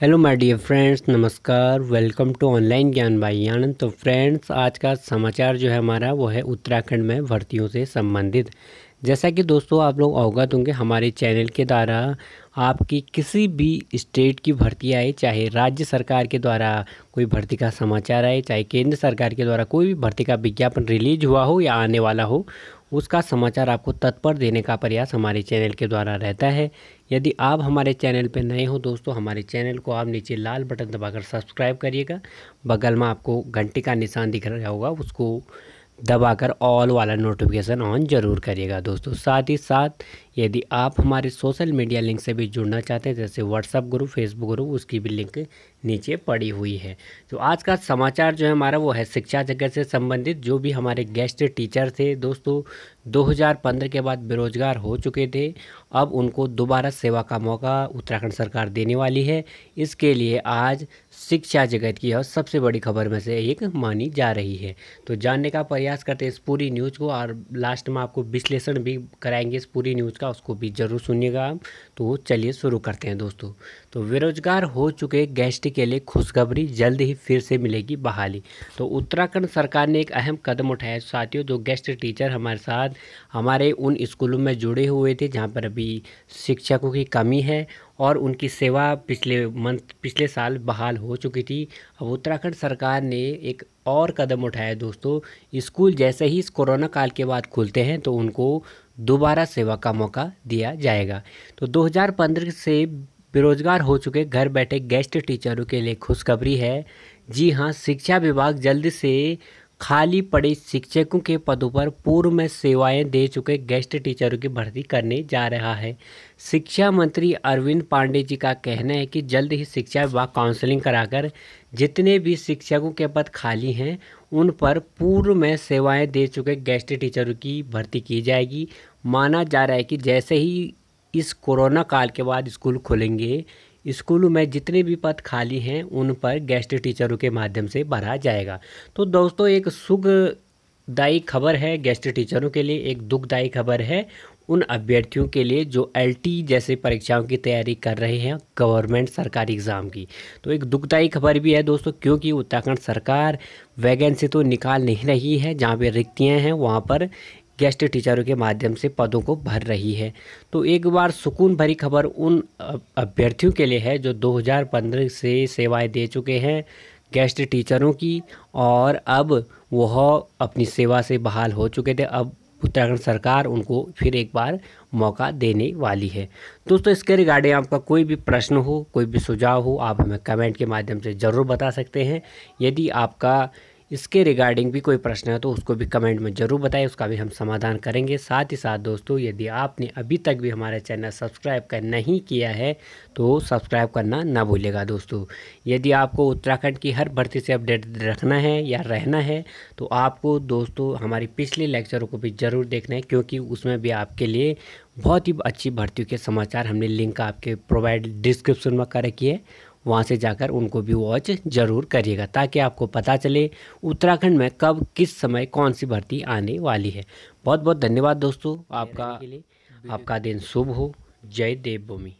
hello my dear friends नमस्कार welcome to online ज्ञान भाई आनंद तो फ्रेंड्स आज का समाचार जो है हमारा वो है उत्तराखंड में भर्तियों से संबंधित जैसा कि दोस्तों आप लोग अवगत होंगे हमारे चैनल के द्वारा आपकी किसी भी स्टेट की भर्ती आए चाहे राज्य सरकार के द्वारा कोई भर्ती का समाचार आए चाहे केंद्र सरकार के द्वारा कोई भी भर्ती का विज्ञापन रिलीज हुआ हो या आने वाला हो उसका समाचार आपको तत्पर देने का प्रयास हमारे चैनल के द्वारा रहता है यदि आप हमारे चैनल पर नए हो दोस्तों हमारे चैनल को आप नीचे लाल बटन दबाकर सब्सक्राइब करिएगा बगल में आपको घंटे का निशान दिख रहा होगा उसको दबाकर ऑल वाला नोटिफिकेशन ऑन ज़रूर करिएगा दोस्तों साथ ही साथ यदि आप हमारे सोशल मीडिया लिंक से भी जुड़ना चाहते हैं जैसे व्हाट्सअप ग्रुप फेसबुक ग्रुप उसकी भी लिंक नीचे पड़ी हुई है तो आज का समाचार जो है हमारा वो है शिक्षा जगत से संबंधित जो भी हमारे गेस्ट टीचर थे दोस्तों 2015 के बाद बेरोजगार हो चुके थे अब उनको दोबारा सेवा का मौका उत्तराखंड सरकार देने वाली है इसके लिए आज शिक्षा जगत की और सबसे बड़ी खबर में से एक मानी जा रही है तो जानने का प्रयास करते इस पूरी न्यूज़ को और लास्ट में आपको विश्लेषण भी कराएंगे इस पूरी न्यूज़ का का उसको भी ज़रूर सुनिएगा आप तो चलिए शुरू करते हैं दोस्तों तो बेरोजगार हो चुके गेस्ट के लिए खुशखबरी जल्द ही फिर से मिलेगी बहाली तो उत्तराखंड सरकार ने एक अहम कदम उठाया साथियों जो गेस्ट टीचर हमारे साथ हमारे उन स्कूलों में जुड़े हुए थे जहाँ पर अभी शिक्षकों की कमी है और उनकी सेवा पिछले मंथ पिछले साल बहाल हो चुकी थी अब उत्तराखंड सरकार ने एक और कदम उठाया दोस्तों स्कूल जैसे ही इस कोरोना काल के बाद खुलते हैं तो उनको दोबारा सेवा का मौका दिया जाएगा तो 2015 से बेरोजगार हो चुके घर बैठे गेस्ट टीचरों के लिए खुशखबरी है जी हाँ शिक्षा विभाग जल्द से खाली पड़े शिक्षकों के पदों पर पूर्व में सेवाएं दे चुके गेस्ट टीचरों की भर्ती करने जा रहा है शिक्षा मंत्री अरविंद पांडे जी का कहना है कि जल्द ही शिक्षा विभाग काउंसलिंग कराकर जितने भी शिक्षकों के पद खाली हैं उन पर पूर्व में सेवाएं दे चुके गेस्ट टीचरों की भर्ती की जाएगी माना जा रहा है कि जैसे ही इस कोरोना काल के बाद स्कूल खुलेंगे स्कूलों में जितने भी पद खाली हैं उन पर गेस्ट टीचरों के माध्यम से भरा जाएगा तो दोस्तों एक सुख खबर है गेस्ट टीचरों के लिए एक दुखदायी खबर है उन अभ्यर्थियों के लिए जो एल जैसे परीक्षाओं की तैयारी कर रहे हैं गवर्नमेंट सरकारी एग्ज़ाम की तो एक दुखदायी खबर भी है दोस्तों क्योंकि उत्तराखंड सरकार वैकेंसी तो निकाल नहीं रही है जहाँ पर रिक्तियाँ हैं वहाँ पर गेस्ट टीचरों के माध्यम से पदों को भर रही है तो एक बार सुकून भरी खबर उन अभ्यर्थियों के लिए है जो 2015 से सेवाएं दे चुके हैं गेस्ट टीचरों की और अब वह अपनी सेवा से बहाल हो चुके थे अब उत्तराखंड सरकार उनको फिर एक बार मौका देने वाली है दोस्तों इसके रिगार्डिंग आपका कोई भी प्रश्न हो कोई भी सुझाव हो आप हमें कमेंट के माध्यम से ज़रूर बता सकते हैं यदि आपका इसके रिगार्डिंग भी कोई प्रश्न है तो उसको भी कमेंट में ज़रूर बताएं उसका भी हम समाधान करेंगे साथ ही साथ दोस्तों यदि आपने अभी तक भी हमारा चैनल सब्सक्राइब कर नहीं किया है तो सब्सक्राइब करना ना भूलेगा दोस्तों यदि आपको उत्तराखंड की हर भर्ती से अपडेट रखना है या रहना है तो आपको दोस्तों हमारी पिछले लेक्चरों को भी ज़रूर देखना है क्योंकि उसमें भी आपके लिए बहुत ही अच्छी भर्तियों के समाचार हमने लिंक आपके प्रोवाइड डिस्क्रिप्शन में कर रखी है वहाँ से जाकर उनको भी वॉच ज़रूर करिएगा ताकि आपको पता चले उत्तराखंड में कब किस समय कौन सी भर्ती आने वाली है बहुत बहुत धन्यवाद दोस्तों आपका आपका दिन शुभ हो जय देव भूमि